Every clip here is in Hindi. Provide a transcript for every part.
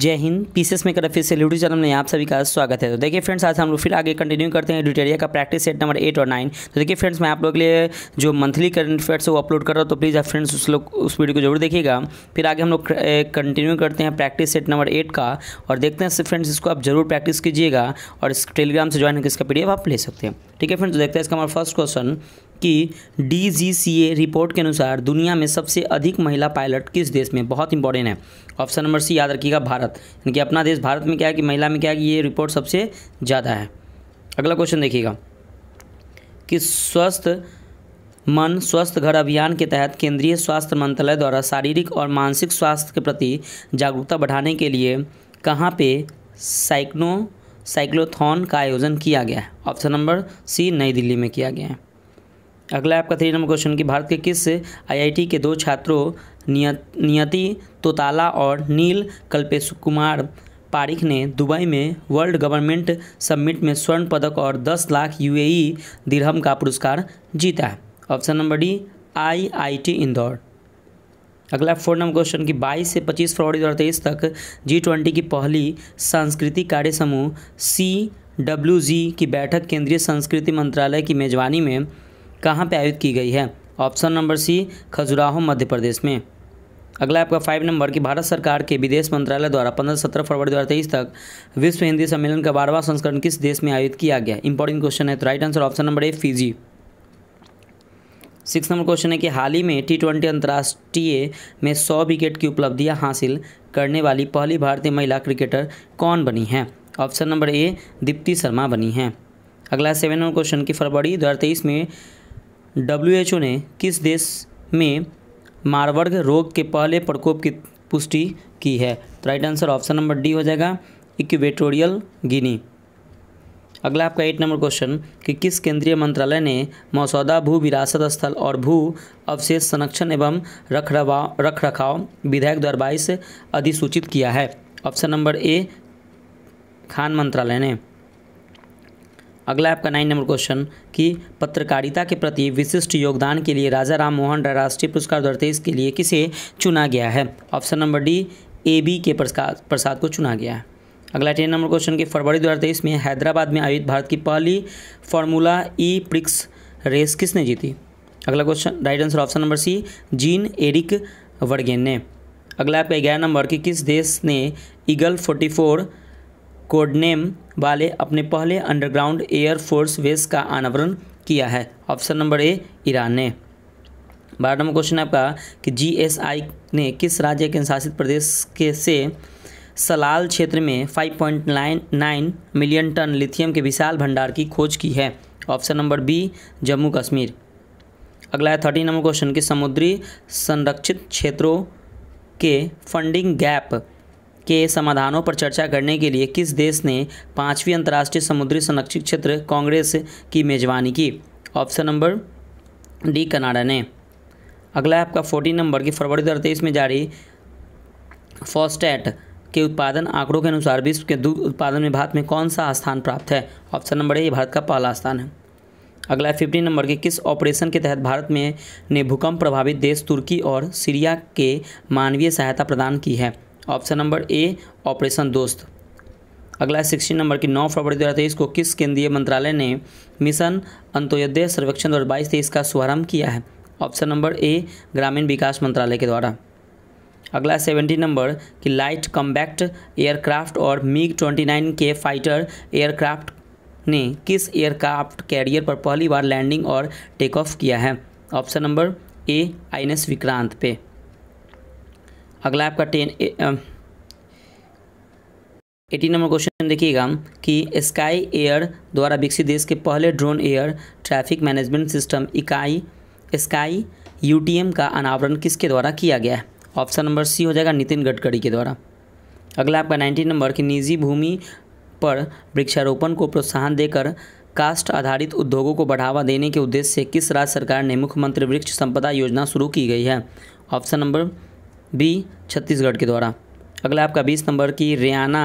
जय हिंद पीसीएस में रफी से यूट्यूब चैनल में आप सभी का स्वागत है तो देखिए फ्रेंड्स आज हम लोग फिर आगे कंटिन्यू करते हैं ड्यूटेरिया का प्रैक्टिस सेट नंबर एट और नाइन तो देखिए फ्रेंड्स मैं आप लोग के लिए जो मंथली करंट अफेयर्स वो अपलोड कर रहा हूँ तो प्लीज़ आप फ्रेंड्स उस लोग उस वीडियो को जरूर देखिएगा फिर आगे हम लोग कंटिन्यू करते हैं प्रैक्टिस सेट नंबर एट का और देखते हैं फ्रेंड्स इसको आप जरूर प्रैक्टिस कीजिएगा और इस टेलीग्राम से ज्वाइन होकर इसका पी आप ले सकते हैं ठीक है फ्रेंड्स तो देखते हैं इसका हमारा फर्स्ट क्वेश्चन कि डी रिपोर्ट के अनुसार दुनिया में सबसे अधिक महिला पायलट किस देश में बहुत इंपॉर्टेंट है ऑप्शन नंबर सी याद रखिएगा भारत यानी कि अपना देश भारत में क्या है कि महिला में क्या है कि ये रिपोर्ट सबसे ज़्यादा है अगला क्वेश्चन देखिएगा कि स्वस्थ मन स्वस्थ घर अभियान के तहत केंद्रीय स्वास्थ्य मंत्रालय द्वारा शारीरिक और मानसिक स्वास्थ्य के प्रति जागरूकता बढ़ाने के लिए कहाँ पे साइक्नो साइक्लोथॉन का आयोजन किया गया है ऑप्शन नंबर सी नई दिल्ली में किया गया है अगला आपका थ्री नंबर क्वेश्चन कि भारत के किस आईआईटी के दो छात्रों नियति तोताला और नील कल्पेश कुमार पारिख ने दुबई में वर्ल्ड गवर्नमेंट समिट में स्वर्ण पदक और 10 लाख यूएई दिरहम e का पुरस्कार जीता है option number D IIT Indore अगला फोर नंबर क्वेश्चन कि 22 से 25 फरवरी दो तक जी ट्वेंटी की पहली सांस्कृतिक कार्य समूह सी डब्ल्यू जी की बैठक केंद्रीय संस्कृति मंत्रालय की मेजबानी में कहाँ पर आयोजित की गई है option number C Khajuraho Madhya Pradesh में अगला आपका फाइव नंबर कि भारत सरकार के विदेश मंत्रालय द्वारा पंद्रह सत्रह फरवरी दो तक विश्व हिंदी सम्मेलन का बारहवां संस्करण किस देश में आयोजित किया गया इंपॉर्टेंट क्वेश्चन है तो right answer option number A Fiji six number question है कि हाल ही में टी ट्वेंटी अंतर्राष्ट्रीय में सौ विकेट की उपलब्धियाँ हासिल करने वाली पहली भारतीय महिला क्रिकेटर कौन बनी है option number A Deepti Sharma बनी है अगला सेवन नंबर क्वेश्चन की फरवरी दो में डब्ल्यूएचओ ने किस देश में मारवर्ग रोग के पहले प्रकोप की पुष्टि की है तो right answer option number D हो जाएगा इक्वेटोरियल गिनी अगला आपका एट नंबर क्वेश्चन कि किस केंद्रीय मंत्रालय ने मसौदा भू विरासत स्थल और भू अवशेष संरक्षण एवं रख रख रखाव विधेयक दो बाईस अधिसूचित किया है ऑप्शन नंबर ए खान मंत्रालय ने अगला आपका नाइन नंबर क्वेश्चन कि पत्रकारिता के प्रति विशिष्ट योगदान के लिए राजा राम मोहन राय राष्ट्रीय पुरस्कार दो के लिए किसे चुना गया है option number D A B K Prasad को चुना गया है अगला टेन नंबर क्वेश्चन कि फरवरी दो में हैदराबाद में आयोजित भारत की पहली फार्मूला ई प्रिक्स रेस किसने जीती अगला question right answer option number C Jean Eric Vergne ने अगला आपका ग्यारह नंबर कि किस देश ने ईगल फोर्टी फोर कोडनेम वाले अपने पहले अंडरग्राउंड एयरफोर्स बेस का अनावरण किया है ऑप्शन नंबर ए ईरान ने बारह नंबर क्वेश्चन आपका कि जीएसआई ने किस राज्य के शासित प्रदेश के से सलाल क्षेत्र में 5.99 मिलियन टन लिथियम के विशाल भंडार की खोज की है option number B Jammu Kashmir अगला है थर्टीन नंबर क्वेश्चन कि समुद्री संरक्षित क्षेत्रों के फंडिंग गैप के समाधानों पर चर्चा करने के लिए किस देश ने पाँचवीं अंतर्राष्ट्रीय समुद्री संरक्षित क्षेत्र कांग्रेस की मेजबानी की ऑप्शन नंबर डी कनाडा ने अगला है आपका फोर्टीन नंबर की फरवरी दो में जारी फॉस्टैट के उत्पादन आंकड़ों के अनुसार विश्व के दूध उत्पादन में भारत में कौन सा स्थान प्राप्त है ऑप्शन नंबर ए भारत का पहला स्थान है अगला फिफ्टीन नंबर के किस ऑपरेशन के तहत भारत में ने भूकंप प्रभावित देश तुर्की और सीरिया के मानवीय सहायता प्रदान की है ऑप्शन नंबर ए ऑपरेशन दोस्त अगला सिक्सटीन नंबर की नौ फरवरी दो हज़ार तेईस को किस केंद्रीय मंत्रालय ने मिशन अंत्योदय सर्वेक्षण दो हज़ार बाईस तेईस का शुभारंभ किया है ऑप्शन नंबर ए ग्रामीण विकास मंत्रालय के द्वारा अगला सेवेंटी नंबर कि लाइट कम्बैक्ट एयरक्राफ्ट और मिग ट्वेंटी नाइन के फाइटर एयरक्राफ्ट ने किस एयरक्राफ्ट कैरियर पर पहली बार लैंडिंग और टेक ऑफ किया है option number A I Vikrant पे अगला आपका टेन एटीन नंबर क्वेश्चन देखिएगा कि स्काई एयर द्वारा विकसित देश के पहले drone air traffic management system इकाई स्काई यूटीएम का अनावरण किसके द्वारा किया गया है ऑप्शन नंबर सी हो जाएगा नितिन गडकरी के द्वारा अगला आपका नाइन्टीन नंबर कि निजी भूमि पर वृक्षारोपण को प्रोत्साहन देकर कास्ट आधारित उद्योगों को बढ़ावा देने के उद्देश्य से किस राज्य सरकार ने मुख्यमंत्री वृक्ष संपदा योजना शुरू की गई है ऑप्शन नंबर बी छत्तीसगढ़ के द्वारा अगला आपका बीस नंबर की रियाना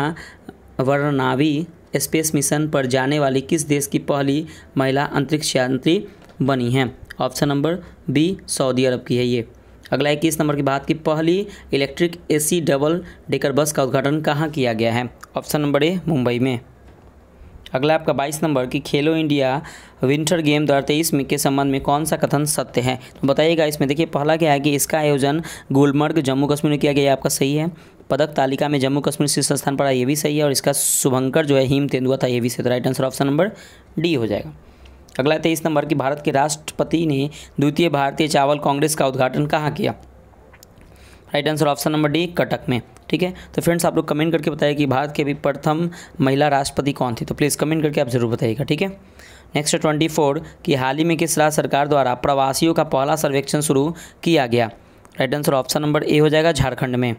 वरनावी स्पेस मिशन पर जाने वाली किस देश की पहली महिला अंतरिक्ष यात्री बनी हैं option number B Saudi Arab की है ये अगला इक्कीस नंबर की बात की पहली electric AC double decker bus का उद्घाटन कहाँ किया गया है ऑप्शन नंबर ए मुंबई में अगला आपका 22 नंबर कि खेलो इंडिया विंटर गेम दो में के संबंध में कौन सा कथन सत्य है तो बताइएगा इसमें देखिए पहला क्या है कि इसका आयोजन गुलमर्ग जम्मू कश्मीर में किया गया आपका सही है पदक तालिका में जम्मू कश्मीर शीर्ष स्थान पर आया ये भी सही है और इसका शुभंकर जो है हिम तेंदुआ था ये भी सही था right answer option number D हो जाएगा अगला तेईस नंबर कि भारत के राष्ट्रपति ने द्वितीय भारतीय चावल कांग्रेस का उद्घाटन कहाँ किया right answer option number D Cuttack में ठीक है तो फ्रेंड्स आप लोग कमेंट करके बताइए कि भारत के अभी प्रथम महिला राष्ट्रपति कौन थी तो प्लीज़ कमेंट करके आप ज़रूर बताइएगा ठीक है नेक्स्ट ट्वेंटी फोर कि हाल ही में किस राज्य सरकार द्वारा प्रवासियों का पहला सर्वेक्षण शुरू किया गया right answer option number A हो जाएगा झारखंड में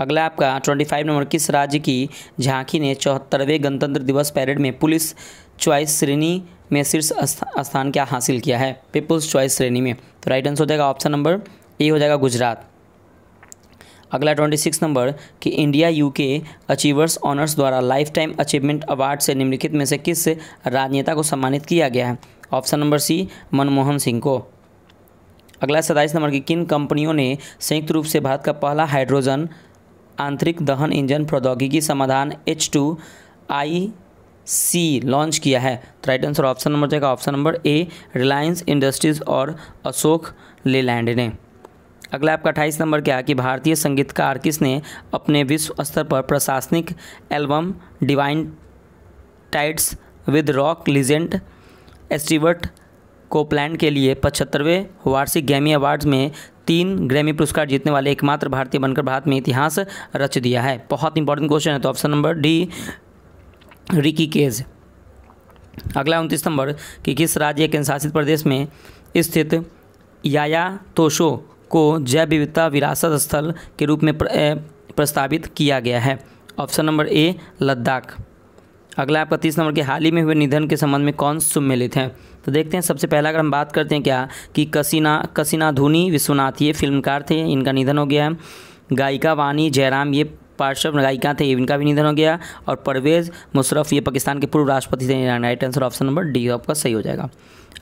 अगला आपका ट्वेंटी फाइव नंबर किस राज्य की झांकी ने चौहत्तरवें गणतंत्र दिवस परेड में पुलिस चॉइस श्रेणी में शीर्ष स्थान क्या हासिल किया है पीपुल्स चॉइस श्रेणी में तो राइट आंसर हो जाएगा ऑप्शन नंबर ए हो जाएगा गुजरात अगला ट्वेंटी सिक्स नंबर कि इंडिया यूके अचीवर्स ऑनर्स द्वारा लाइफ टाइम अचीवमेंट अवार्ड से निम्नलिखित में से किस राजनेता को सम्मानित किया गया है option number C Manmohan Singh को अगला सताईस नंबर की किन कंपनियों ने संयुक्त रूप से भारत का पहला हाइड्रोजन आंतरिक दहन इंजन प्रौद्योगिकी समाधान H two I C launch किया है तो राइट आंसर ऑप्शन नंबर जाएगा option number A Reliance Industries और अशोक लेलैंड ने अगला आपका अट्ठाईस नंबर क्या है कि भारतीय संगीतकार किसने अपने विश्व स्तर पर प्रशासनिक album divine tides with rock legend को प्लान के लिए पचहत्तरवें वार्षिक गैमी अवार्ड्स में तीन ग्रैमी पुरस्कार जीतने वाले एकमात्र भारतीय बनकर भारत में इतिहास रच दिया है बहुत इंपॉर्टेंट क्वेश्चन है तो option number D Ricky Kej अगला उनतीस नंबर कि किस राज्य केंद्र शासित प्रदेश में स्थित याया तोशो को जैव विविधता विरासत स्थल के रूप में प्रस्तावित किया गया है ऑप्शन नंबर ए लद्दाख अगला आपका तीस नंबर के हाल ही में हुए निधन के संबंध में कौन सम्मिलित हैं तो देखते हैं सबसे पहला अगर हम बात करते हैं क्या कि कसीना कसीना धुनी विश्वनाथ ये फिल्मकार थे इनका निधन हो गया है गायिका वानी जयराम ये पार्श्व गायिका थे इनका भी निधन हो गया और परवेज़ मुशरफ ये पाकिस्तान के पूर्व राष्ट्रपति थे right answer option number D आपका सही हो जाएगा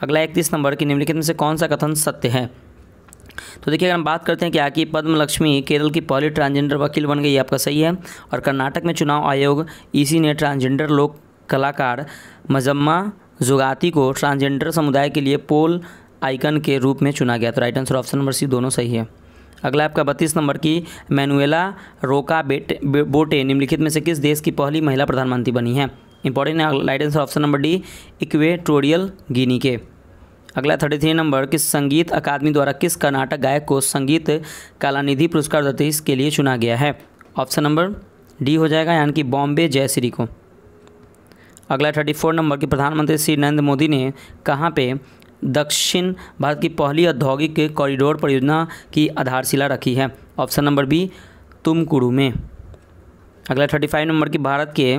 अगला इकतीस नंबर के निम्नलिखित में से कौन सा कथन सत्य है तो देखिए अगर हम बात करते हैं कि आकी पद्म लक्ष्मी केरल की पहली ट्रांसजेंडर वकील बन गई आपका सही है और कर्नाटक में चुनाव आयोग इसी ने ट्रांसजेंडर लोक कलाकार मजम्मा जुगाती को ट्रांसजेंडर समुदाय के लिए पोल आइकन के रूप में चुना गया तो right answer option number C दोनों सही है अगला आपका बत्तीस नंबर की मैनुएला रोका बेट बोटे निम्नलिखित में से किस देश की पहली महिला प्रधानमंत्री बनी है इंपॉर्टेंट है right answer option number D equatorial Guinea के अगला थर्टी थ्री नंबर किस संगीत अकादमी द्वारा किस कर्नाटक गायक को संगीत निधि पुरस्कार दो के लिए चुना गया है ऑप्शन नंबर डी हो जाएगा यानी कि बॉम्बे जयश्री को अगला थर्टी फोर नंबर की प्रधानमंत्री श्री नरेंद्र मोदी ने कहाँ पे दक्षिण भारत की पहली औद्योगिक कॉरिडोर परियोजना की आधारशिला रखी है ऑप्शन नंबर बी तुमकुरु में अगला थर्टी फाइव नंबर की भारत के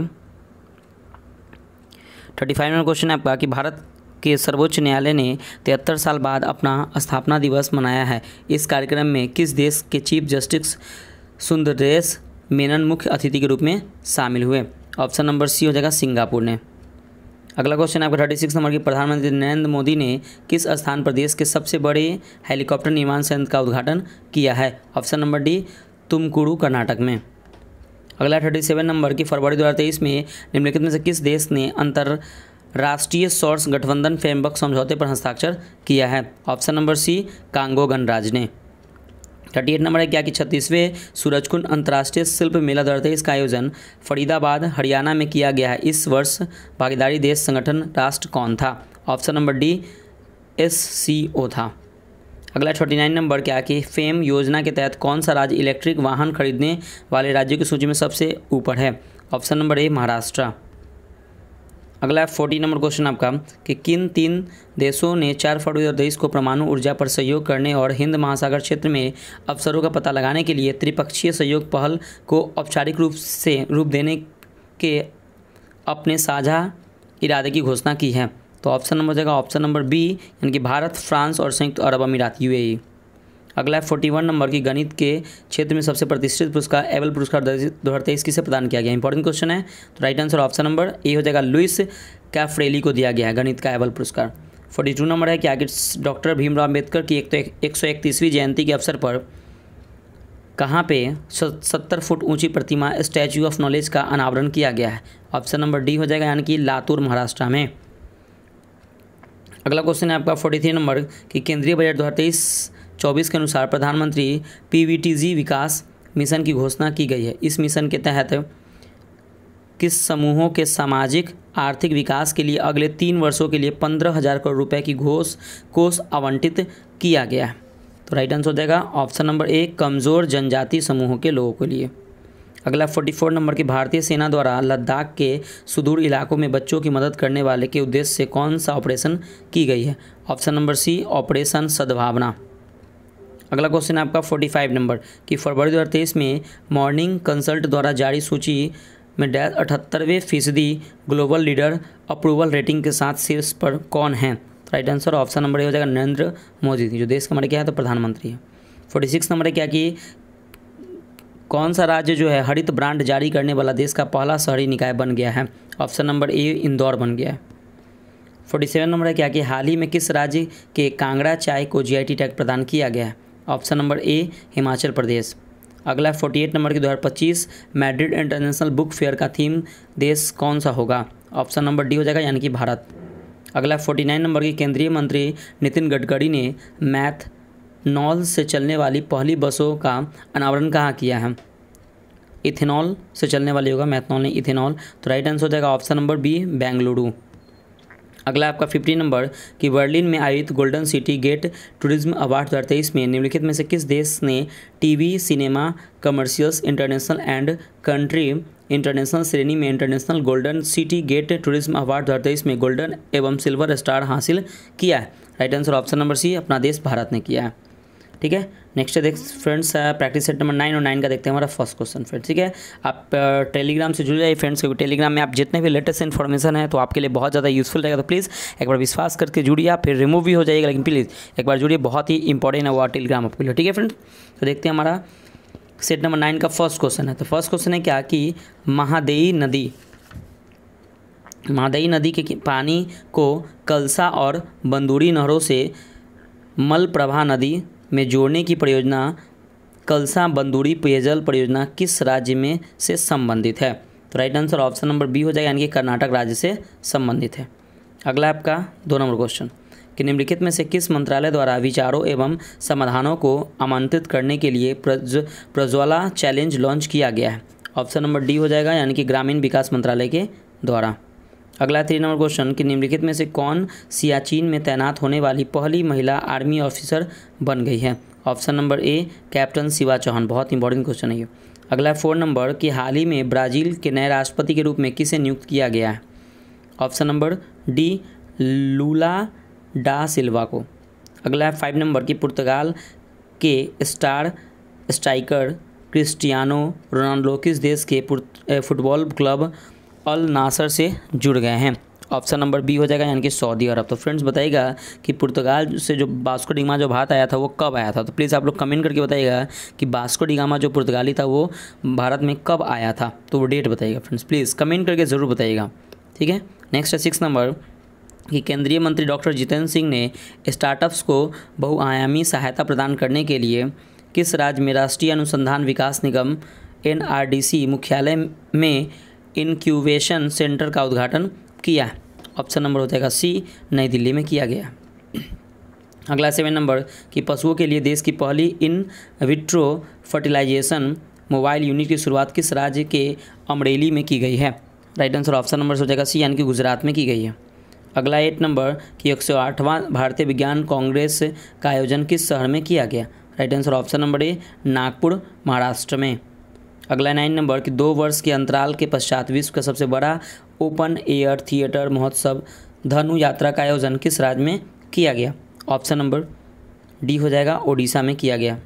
थर्टी फाइव नंबर क्वेश्चन है आपका कि भारत के सर्वोच्च न्यायालय ने तिहत्तर साल बाद अपना स्थापना दिवस मनाया है इस कार्यक्रम में किस देश के चीफ जस्टिस सुंदरेश मेनन मुख्य अतिथि के रूप में शामिल हुए ऑप्शन नंबर सी हो जाएगा सिंगापुर ने अगला क्वेश्चन आपका थर्टी सिक्स नंबर की प्रधानमंत्री नरेंद्र मोदी ने किस स्थान पर देश के सबसे बड़े हेलीकॉप्टर निर्माण संयंत्र का उद्घाटन किया है option number D Tumakuru Karnataka में अगला थर्टी सेवन नंबर की फरवरी दो हज़ार तेईस में निम्नलिखित में से किस देश ने अंतर राष्ट्रीय सोर्स गठबंधन फ्रेमवर्क समझौते पर हस्ताक्षर किया है ऑप्शन नंबर सी कांगो गणराज ने थर्टी एट नंबर है क्या कि छत्तीसवें सूरजकुंड अंतर्राष्ट्रीय शिल्प मेला दो इसका आयोजन फरीदाबाद हरियाणा में किया गया है इस वर्ष भागीदारी देश संगठन राष्ट्र कौन था option number D S C O था अगला थर्टी नाइन नंबर क्या कि फेम योजना के तहत कौन सा राज्य इलेक्ट्रिक वाहन खरीदने वाले राज्यों की सूची में सबसे ऊपर है ऑप्शन नंबर ए महाराष्ट्र अगला फोर्टी नंबर क्वेश्चन आपका कि किन तीन देशों ने चार फरवरी और तेईस को परमाणु ऊर्जा पर सहयोग करने और हिंद महासागर क्षेत्र में अवसरों का पता लगाने के लिए त्रिपक्षीय सहयोग पहल को औपचारिक रूप से रूप देने के अपने साझा इरादे की घोषणा की है तो ऑप्शन नंबर जगह ऑप्शन नंबर बी यानी कि भारत फ्रांस और संयुक्त अरब अमीरात यूएई अगला है फोर्टी वन नंबर की गणित के क्षेत्र में सबसे प्रतिष्ठित पुरस्कार एवल पुरस्कार दो हज़ार तेईस किसे प्रदान किया गया इंपॉर्टेंट क्वेश्चन है तो right answer option number A हो जाएगा लुइस कैफ्रेली को दिया गया है गणित का एवल पुरस्कार फोर्टी टू नंबर है कि आगे डॉक्टर भीमराव अम्बेडकर की एक तो एक सौ इकतीसवीं जयंती के अवसर पर कहाँ पे सत्तर फुट ऊंची प्रतिमा स्टैचू ऑफ नॉलेज का अनावरण किया गया है ऑप्शन नंबर डी हो जाएगा यानी कि लातूर महाराष्ट्र में अगला क्वेश्चन है आपका फोर्टी थ्री नंबर कि केंद्रीय बजट दो हज़ार तेईस 2024 के अनुसार प्रधानमंत्री पी विकास मिशन की घोषणा की गई है इस मिशन के तहत किस समूहों के सामाजिक आर्थिक विकास के लिए अगले तीन वर्षों के लिए पंद्रह हज़ार करोड़ रुपए की घोष कोष आवंटित किया गया है तो राइट आंसर हो जाएगा ऑप्शन नंबर ए कमज़ोर जनजाति समूहों के लोगों के लिए अगला 44 नंबर की भारतीय सेना द्वारा लद्दाख के सुदूर इलाकों में बच्चों की मदद करने वाले के उद्देश्य से कौन सा ऑपरेशन की गई है ऑप्शन नंबर सी ऑपरेशन सद्भावना अगला क्वेश्चन है आपका फोर्टी फाइव नंबर कि फरवरी दो हज़ार तेईस में मॉर्निंग कंसल्ट द्वारा जारी सूची में डैश अठहत्तरवें फीसदी ग्लोबल लीडर अप्रूवल रेटिंग के साथ शीर्ष पर कौन है right answer option number A हो जाएगा नरेंद्र मोदी जो देश का हमारे क्या है तो प्रधानमंत्री है फोर्टी सिक्स नंबर है क्या कि कौन सा राज्य जो है हरित ब्रांड जारी करने वाला देश का पहला शहरी निकाय बन गया है ऑप्शन नंबर ए इंदौर बन गया है फोर्टी सेवन नंबर है क्या कि हाल ही में किस राज्य के कांगड़ा चाय को जीआईटी टैग प्रदान किया गया है option number A Himachal Pradesh अगला फोर्टी एट नंबर की दो हज़ार पच्चीस मैड्रिड इंटरनेशनल बुक फेयर का थीम देश कौन सा होगा ऑप्शन नंबर डी हो जाएगा यानी कि भारत अगला फोर्टी नाइन नंबर की केंद्रीय मंत्री नितिन गडकरी ने मैथ नॉल से चलने वाली पहली बसों का अनावरण कहाँ किया है इथेनॉल से चलने वाली होगा मैथनॉल नहीं इथेनॉल तो राइट आंसर हो जाएगा ऑप्शन नंबर बी बेंगलुरु अगला आपका फिफ्टी नंबर कि बर्लिन में आयोजित golden city gate tourism award दो तेईस में निम्नलिखित में से किस देश ने TV cinema commercials international and country international श्रेणी में international golden city gate tourism award दो तेईस में गोल्डन एवं सिल्वर स्टार हासिल किया है right answer option number C अपना देश भारत ने किया है ठीक है नेक्स्ट है देख friends practice set number nine और नाइन का देखते हैं हमारा फर्स्ट क्वेश्चन फ्रेंड्स ठीक है आप टेलीग्राम uh, से जुड़ जाइए फ्रेंड्स क्योंकि टेलीग्राम में आप जितने भी लेटेस्ट इन्फॉर्मेशन है तो आपके लिए बहुत ज़्यादा यूजफुल रहेगा तो प्लीज़ एक बार विश्वास करके जुड़िए आप फिर रिमूव भी हो जाएगा लेकिन प्लीज़ एक बार जुड़िए बहुत ही इंपॉर्टेंट है वो टेलीग्राम आपके लिए ठीक है फ्रेंड्स तो देखते हैं हमारा सेट नंबर नाइन का फर्स्ट क्वेश्चन है तो फर्स्ट क्वेश्चन है क्या कि महादेई नदी महादेई नदी के पानी को कलसा और बंदूरी नहरों से मलप्रभा नदी में जोड़ने की परियोजना कलसा बंदूरी पेयजल परियोजना किस राज्य में से संबंधित है तो right answer option number B हो जाएगा यानी कि कर्नाटक राज्य से संबंधित है अगला आपका दो नंबर क्वेश्चन कि निम्नलिखित में से किस मंत्रालय द्वारा विचारों एवं समाधानों को आमंत्रित करने के लिए प्रज प्रज्वला चैलेंज लॉन्च किया गया है ऑप्शन नंबर डी हो जाएगा यानी कि ग्रामीण विकास मंत्रालय के द्वारा अगला तीन नंबर क्वेश्चन कि निम्नलिखित में से कौन सियाचिन में तैनात होने वाली पहली महिला आर्मी ऑफिसर बन गई है option number A captain Shiva Chauhan बहुत इंपॉर्टेंट क्वेश्चन है ये अगला फोर नंबर कि हाल ही में ब्राज़ील के नए राष्ट्रपति के रूप में किसे नियुक्त किया गया है ऑप्शन नंबर डी लूला डा सिल्वा को अगला है फाइव नंबर कि पुर्तगाल के स्टार स्ट्राइकर क्रिस्टियानो रोनाल्डो किस देश के फुटबॉल क्लब अल नासर से जुड़ गए हैं ऑप्शन नंबर बी हो जाएगा यानी कि सऊदी अरब तो फ्रेंड्स बताइएगा कि पुर्तगाल से जो बास्को डिगामा जो भारत आया था वो कब आया था तो प्लीज़ आप लोग कमेंट करके बताइएगा कि बास्को डिगामा जो पुर्तगाली था वो भारत में कब आया था तो वो डेट बताइएगा फ्रेंड्स प्लीज़ कमेंट करके ज़रूर बताइएगा ठीक है नेक्स्ट है सिक्स नंबर कि केंद्रीय मंत्री डॉक्टर जितेंद्र सिंह ने स्टार्टअप्स को बहुआयामी सहायता प्रदान करने के लिए किस राज्य में राष्ट्रीय अनुसंधान विकास निगम एन मुख्यालय में इनक्यूबेशन सेंटर का उद्घाटन किया ऑप्शन नंबर हो जाएगा सी नई दिल्ली में किया गया अगला सेवन नंबर कि पशुओं के लिए देश की पहली in vitro fertilisation mobile unit की शुरुआत किस राज्य के अमरेली में की गई है राइट आंसर ऑप्शन नंबर हो जाएगा सी यानी कि गुजरात में की गई है अगला एट नंबर कि एक सौ आठवां भारतीय विज्ञान कांग्रेस का आयोजन किस शहर में किया गया right answer option number A Nagpur Maharashtra में अगला नाइन नंबर कि दो वर्ष के अंतराल के पश्चात विश्व का सबसे बड़ा ओपन एयर थिएटर महोत्सव धनु यात्रा का आयोजन किस राज्य में किया गया ऑप्शन नंबर डी हो जाएगा ओडिशा में किया गया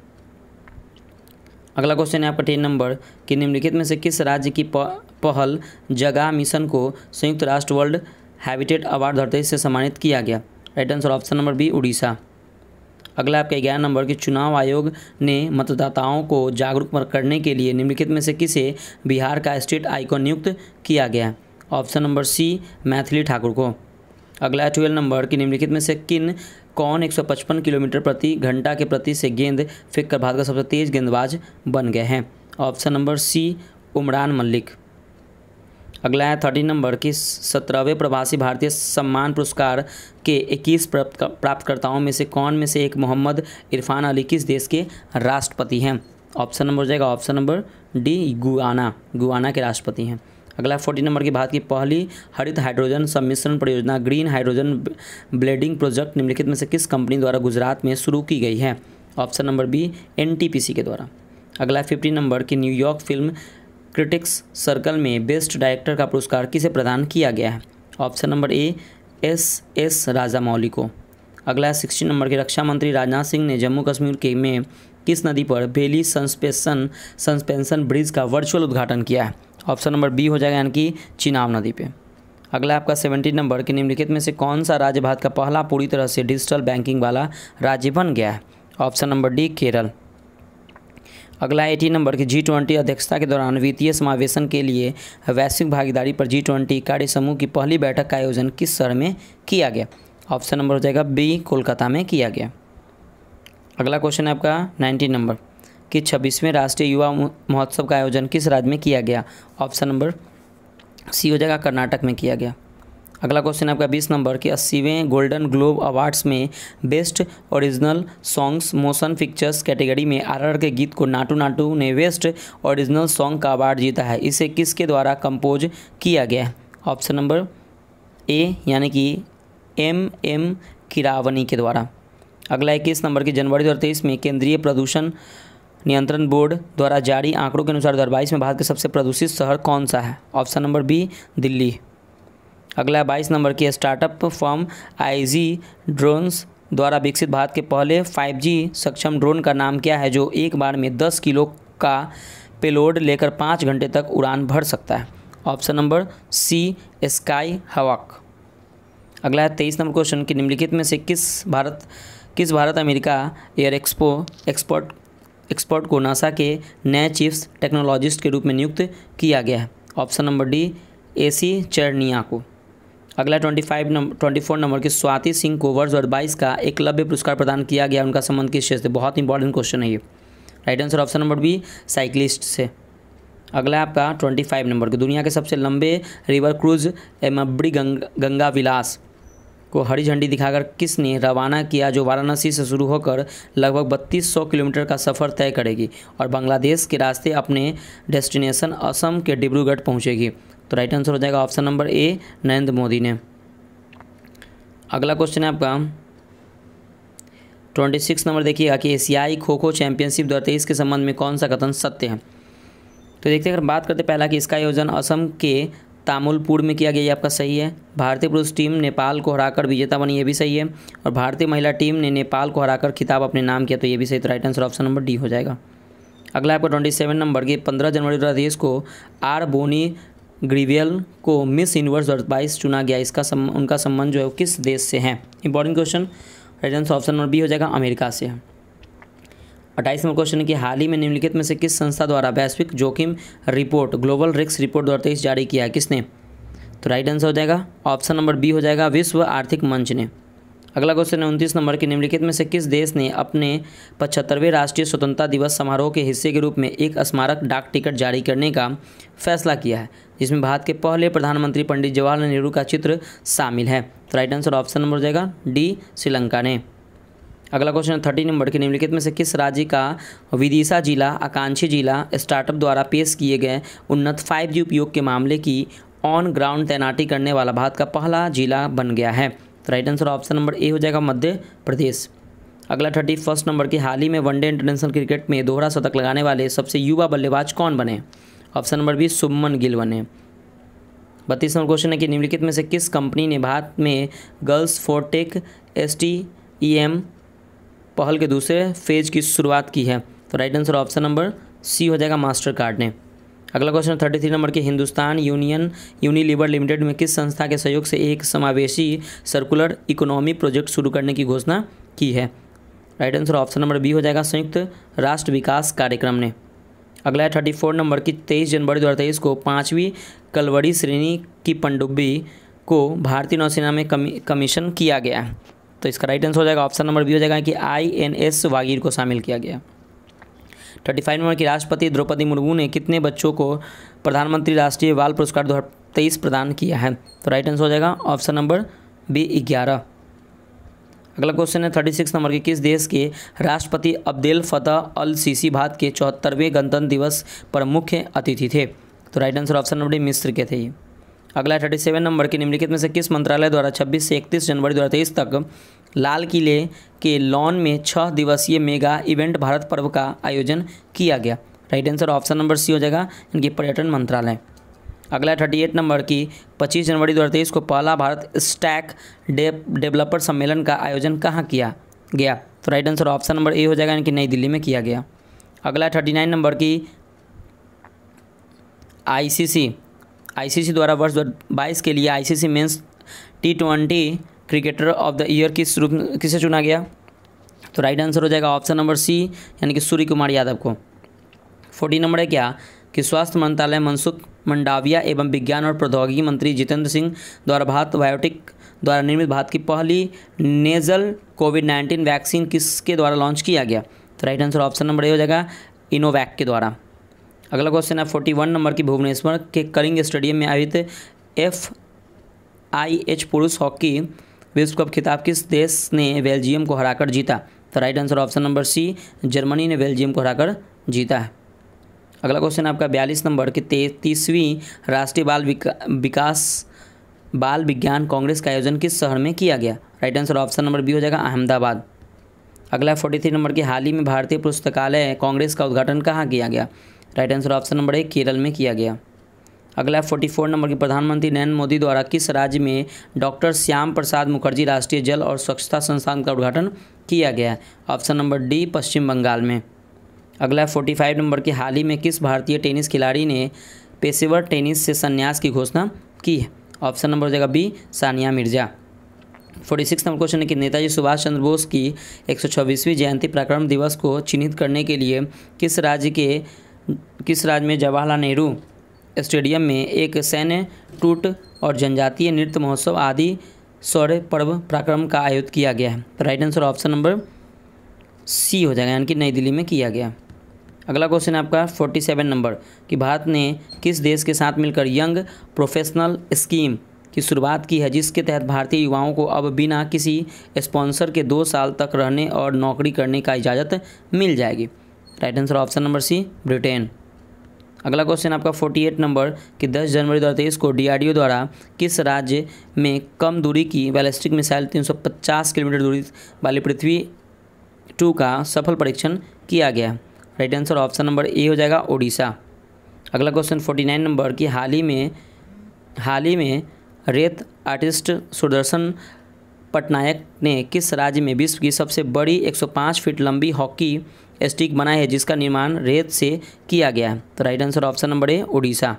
अगला क्वेश्चन है आपका टेन नंबर कि निम्नलिखित में से किस राज्य की पहल जगा मिशन को संयुक्त राष्ट्र वर्ल्ड हैबिटेट अवार्ड धरते से सम्मानित किया गया right answer option number B Orissa अगला आपका ग्यारह नंबर कि चुनाव आयोग ने मतदाताओं को जागरूक करने के लिए निम्नलिखित में से किसे बिहार का स्टेट आइकॉन नियुक्त किया गया option number C Maithili Thakur को अगला ट्वेल्व नंबर कि निम्नलिखित में से किन कौन 155 किलोमीटर प्रति घंटा के प्रति से गेंद फेंक कर भारत का सबसे तेज गेंदबाज बन गए हैं option number C Umran Malik अगला है थर्टीन नंबर की सत्रहवें प्रवासी भारतीय सम्मान पुरस्कार के इक्कीस प्राप्तकर्ताओं में से कौन में से एक मोहम्मद इरफान अली किस देश के राष्ट्रपति हैं ऑप्शन नंबर हो जाएगा option number D Guyana Guyana के राष्ट्रपति हैं अगला फोर्टीन नंबर की भारत की पहली हरित हाइड्रोजन सम्मिश्रण परियोजना ग्रीन हाइड्रोजन ब्लेडिंग प्रोजेक्ट निम्नलिखित में से किस कंपनी द्वारा गुजरात में शुरू की गई है ऑप्शन नंबर बी एनटीपीसी के द्वारा अगला फिफ्टीन नंबर की न्यूयॉर्क फिल्म क्रिटिक्स सर्कल में बेस्ट डायरेक्टर का पुरस्कार किसे प्रदान किया गया है option number A S S Rajamouli को अगला सिक्सटीन नंबर के रक्षा मंत्री राजनाथ सिंह ने जम्मू कश्मीर के में किस नदी पर बेली सस्पेंशन सस्पेंशन ब्रिज का वर्चुअल उद्घाटन किया है ऑप्शन नंबर बी हो जाएगा यानी कि चिनाव नदी पे अगला आपका सेवेंटीन नंबर के निम्नलिखित में से कौन सा राज्य भारत का पहला पूरी तरह से डिजिटल बैंकिंग वाला राज्य बन गया है ऑप्शन नंबर डी केरल अगला एटी एटीन नंबर की जी ट्वेंटी अध्यक्षता के दौरान वित्तीय समावेशन के लिए वैश्विक भागीदारी पर जी ट्वेंटी कार्य समूह की पहली बैठक का आयोजन किस शहर में किया गया ऑप्शन नंबर हो जाएगा बी कोलकाता में किया गया अगला क्वेश्चन है आपका नाइनटीन नंबर कि छब्बीसवें राष्ट्रीय युवा महोत्सव का आयोजन किस राज्य में किया गया ऑप्शन नंबर सी हो जाएगा कर्नाटक में किया गया अगला क्वेश्चन आपका बीस नंबर कि अस्सीवें गोल्डन ग्लोब अवार्ड्स में best original songs motion pictures category में आरआर के गीत को नाटू नाटू ने बेस्ट ओरिजिनल सॉन्ग का अवार्ड जीता है इसे किसके द्वारा कंपोज किया गया ऑप्शन नंबर ए यानी कि एम एम किरावनी के द्वारा अगला इक्कीस नंबर की जनवरी दो में केंद्रीय प्रदूषण नियंत्रण बोर्ड द्वारा जारी आंकड़ों के अनुसार दो में भारत के सबसे प्रदूषित शहर कौन सा है ऑप्शन नंबर बी दिल्ली अगला बाईस नंबर की स्टार्टअप फॉर्म आईजी ड्रोन्स द्वारा विकसित भारत के पहले 5G सक्षम ड्रोन का नाम क्या है जो एक बार में 10 किलो का पेलोड लेकर पाँच घंटे तक उड़ान भर सकता है ऑप्शन नंबर सी स्काई हवाक अगला है तेईस नंबर क्वेश्चन कि निम्नलिखित में से किस भारत किस भारत America air expo expert expert को नासा के नए चीफ टेक्नोलॉजिस्ट के रूप में नियुक्त किया गया है option number D A C Charania को अगला twenty five number twenty four number के स्वाति सिंह को वर्ष दो बाईस का एकलव्य पुरस्कार प्रदान किया गया उनका संबंध किस क्षेत्र से बहुत इंपॉर्टेंट क्वेश्चन है ये right answer option number B cyclist से अगला आपका ट्वेंटी फाइव नंबर के दुनिया के सबसे लंबे रिवर क्रूज एमब्री गंग, गंगा विलास को हरी झंडी दिखाकर किसने रवाना किया जो वाराणसी से शुरू होकर लगभग 3200 किलोमीटर का सफ़र तय करेगी और बांग्लादेश के रास्ते अपने डेस्टिनेशन असम के डिब्रूगढ़ पहुंचेगी तो राइट आंसर हो जाएगा option number A Narendra Modi ने अगला क्वेश्चन है आपका ट्वेंटी सिक्स नंबर देखिएगा कि एशियाई खो खो चैंपियनशिप दो तेईस के संबंध में कौन सा कथन सत्य है तो देखते हैं अगर बात करते पहला कि इसका आयोजन असम के तामुलपुर में किया गया ये आपका सही है भारतीय पुरुष टीम नेपाल को हराकर विजेता बनी ये भी सही है और भारतीय महिला टीम ने नेपाल को हराकर खिताब अपने नाम किया तो ये भी सही तो right answer option number D हो जाएगा अगला आपका ट्वेंटी सेवन नंबर की पंद्रह जनवरी दो को आर बोनी ग्रीवियल को मिस यूनिवर्स दो बाईस चुना गया इसका सम, उनका संबंध जो है वो किस देश से है important question right answer option number B हो जाएगा अमेरिका से अट्ठाईस नंबर क्वेश्चन है कि हाल ही में निम्नलिखित में से किस संस्था द्वारा वैश्विक जोखिम रिपोर्ट ग्लोबल रिक्स रिपोर्ट दो जारी किया है किसने तो राइट आंसर हो जाएगा ऑप्शन नंबर बी हो जाएगा विश्व आर्थिक मंच ने अगला क्वेश्चन है उनतीस नंबर की निम्नलिखित में से किस देश ने अपने पचहत्तरवें राष्ट्रीय स्वतंत्रता दिवस समारोह के हिस्से के रूप में एक स्मारक डाक टिकट जारी करने का फैसला किया है जिसमें भारत के पहले प्रधानमंत्री पंडित जवाहरलाल नेहरू का चित्र शामिल है तो राइट आंसर ऑप्शन नंबर हो जाएगा डी श्रीलंका ने अगला क्वेश्चन है थर्टी नंबर के निम्नलिखित में से किस राज्य का विदिशा जिला आकांक्षी जिला स्टार्टअप द्वारा पेश किए गए उन्नत फाइव उपयोग के मामले की ऑन ग्राउंड तैनाती करने वाला भारत का पहला जिला बन गया है तो right answer option number A हो जाएगा मध्य प्रदेश अगला थर्टी फर्स्ट नंबर की हाल ही में वनडे इंटरनेशनल क्रिकेट में दोहरा शतक लगाने वाले सबसे युवा बल्लेबाज कौन बने option number B Shubman Gill बने बत्तीस नंबर क्वेश्चन है कि निम्नलिखित में से किस कंपनी ने भारत में girls four tech S T E M पहल के दूसरे फेज की शुरुआत की है तो right answer option number C हो जाएगा मास्टर कार्ड ने अगला क्वेश्चन थर्टी थ्री नंबर के हिंदुस्तान यूनियन यूनिलीवर लिमिटेड में किस संस्था के सहयोग से एक समावेशी सर्कुलर इकोनॉमी प्रोजेक्ट शुरू करने की घोषणा की है right answer option number B हो जाएगा संयुक्त राष्ट्र विकास कार्यक्रम ने अगला है थर्टी फोर नंबर की तेईस जनवरी दो को पाँचवीं कलवड़ी श्रेणी की पनडुब्बी को भारतीय नौसेना में कमी, कमीशन किया गया तो इसका राइट आंसर हो जाएगा ऑप्शन नंबर बी हो जाएगा कि आई एन एस वागीर को शामिल किया गया थर्टी फाइव नंबर की राष्ट्रपति द्रौपदी मुर्मू ने कितने बच्चों को प्रधानमंत्री राष्ट्रीय बाल पुरस्कार दो तेईस प्रदान किया है तो राइट आंसर हो जाएगा ऑप्शन नंबर बी ग्यारह अगला क्वेश्चन है थर्टी सिक्स नंबर के किस देश के राष्ट्रपति अब्देल फतह अल सीसी भारत के चौहत्तरवें गणतंत्र दिवस पर मुख्य अतिथि थे तो right answer option number D मिस्र के थे ये अगला थर्टी सेवन नंबर के निम्नलिखित में से किस मंत्रालय द्वारा छब्बीस से इकतीस जनवरी दो हज़ार तक लाल किले के लॉन में छः दिवसीय मेगा इवेंट भारत पर्व का आयोजन किया गया right answer option number C हो जाएगा इनकी पर्यटन मंत्रालय अगला थर्टी एट नंबर की पच्चीस जनवरी तेईस को पहला भारत स्टैक डे डेवलपर सम्मेलन का आयोजन कहाँ किया गया तो right answer option number A हो जाएगा इनकी नई दिल्ली में किया गया अगला थर्टी नाइन नंबर की आईसीसी आईसीसी द्वारा वर्ष दो बाईस के लिए ICC men's T twenty cricketer of the year किस रूप किसे चुना गया तो राइट आंसर हो जाएगा ऑप्शन नंबर सी यानी कि सूर्य कुमार यादव को फोर्टी नंबर है क्या कि स्वास्थ्य मंत्रालय मनसुख मंडाविया एवं विज्ञान और प्रौद्योगिकी मंत्री जितेंद्र सिंह द्वारा भारत बायोटिक द्वारा निर्मित भारत की पहली नेजल कोविड नाइन्टीन वैक्सीन किसके द्वारा लॉन्च किया गया तो right answer option number A हो जाएगा इनोवैक के द्वारा अगला क्वेश्चन है फोर्टी वन नंबर की भुवनेश्वर के कलिंग स्टेडियम में आयोजित एफ आई एच पुरुष हॉकी विश्व कप खिताब किस देश ने बेल्जियम को हराकर जीता तो right answer option number C Germany ने बेल्जियम को हराकर जीता है अगला क्वेश्चन आपका बयालीस नंबर की तैतीसवीं राष्ट्रीय बाल विकास बाल विज्ञान कांग्रेस का आयोजन किस शहर में किया गया right answer option number B हो जाएगा अहमदाबाद अगला फोर्टी थ्री नंबर की हाल ही में भारतीय पुस्तकालय कांग्रेस का उद्घाटन कहाँ किया गया right answer option number A Kerala में किया गया अगला फोर्टी फोर नंबर की प्रधानमंत्री नरेंद्र मोदी द्वारा किस राज्य में डॉक्टर श्याम प्रसाद मुखर्जी राष्ट्रीय जल और स्वच्छता संस्थान का उद्घाटन किया गया है option number D Paschim Bengal में अगला फोर्टी फाइव नंबर के हाल ही में किस भारतीय टेनिस खिलाड़ी ने पेशेवर टेनिस से संन्यास की घोषणा की है ऑप्शन नंबर जगह B Sania Mirza forty six number question है कि नेताजी सुभाष चंद्र बोस की एक सौ छब्बीसवीं जयंती पराक्रम दिवस को चिन्हित करने के लिए किस राज्य के किस राज्य में जवाहरलाल नेहरू स्टेडियम में एक सैन्य टूट और जनजातीय नृत्य महोत्सव आदि सौर्य पर्व पराक्रम का आयोजित किया गया है right answer option number C हो जाएगा यानी कि नई दिल्ली में किया गया अगला क्वेश्चन है आपका फोर्टी सेवन नंबर कि भारत ने किस देश के साथ मिलकर यंग प्रोफेशनल स्कीम की शुरुआत की है जिसके तहत भारतीय युवाओं को अब बिना किसी स्पॉन्सर के दो साल तक रहने और नौकरी करने का इजाज़त मिल जाएगी right answer option number C Britain अगला क्वेश्चन आपका 48 नंबर कि 10 जनवरी दो को डीआरडीओ द्वारा किस राज्य में कम दूरी की बैलिस्टिक मिसाइल 350 किलोमीटर दूरी वाली पृथ्वी टू का सफल परीक्षण किया गया right answer option number A हो जाएगा ओडिशा अगला क्वेश्चन 49 नंबर कि हाल ही में हाल ही में रेत आर्टिस्ट सुदर्शन पटनायक ने किस राज्य में विश्व की सबसे बड़ी 105 फीट लंबी हॉकी स्टिक बनाए हैं जिसका निर्माण रेत से किया गया है तो right answer option number A Orissa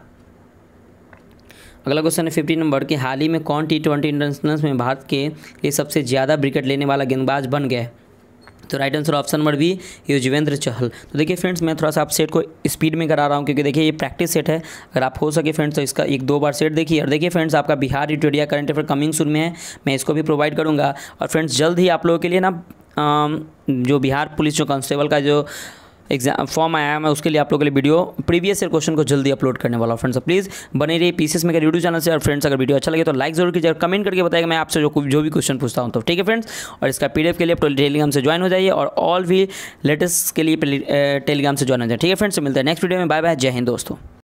अगला क्वेश्चन है फिफ्टी नंबर कि हाल ही में कौन टी ट्वेंटी इंटरनेशनल में भारत के लिए सबसे ज़्यादा विकेट लेने वाला गेंदबाज बन गया तो right answer option number B Yuzvendra Chahal तो देखिए फ्रेंड्स मैं थोड़ा सा आप सेट को स्पीड में करा रहा हूँ क्योंकि देखिए ये प्रैक्टिस सेट है अगर आप हो सके फ्रेंड्स तो इसका एक दो बार सेट देखिए और देखिए फ्रेंड्स आपका Bihar tutorial current affair coming soon में है मैं इसको भी प्रोवाइड करूँगा और फ्रेंड्स जल्द ही आप लोगों के लिए ना जो बिहार पुलिस जो कांस्टेबल का जो एग्जाम फॉर्म आया है मैं उसके लिए आप लोगों के लिए वीडियो प्रीवियस ईयर क्वेश्चन को जल्दी अपलोड करने वाला फ्रेंड्स प्लीज़ बने रहिए पीसीएस अगर यूट्यूब चैनल से और फ्रेंड्स अगर वीडियो अच्छा लगे तो लाइक जरूर कीजिए और कमेंट करके बताएगा मैं आपसे जो जो भी क्वेश्चन पूछता हूँ तो ठीक है फ्रेंड्स और इसका पी के लिए आप टेलीग्राम से ज्वाइन हो जाइए और ऑल भी लेटेस्ट के लिए टेलीग्राम से ज्वाइन हो जाए ठीक है फ्रेंड्स मिलते हैं नेक्स्ट वीडियो में बाय बाय जय हिंद दोस्तों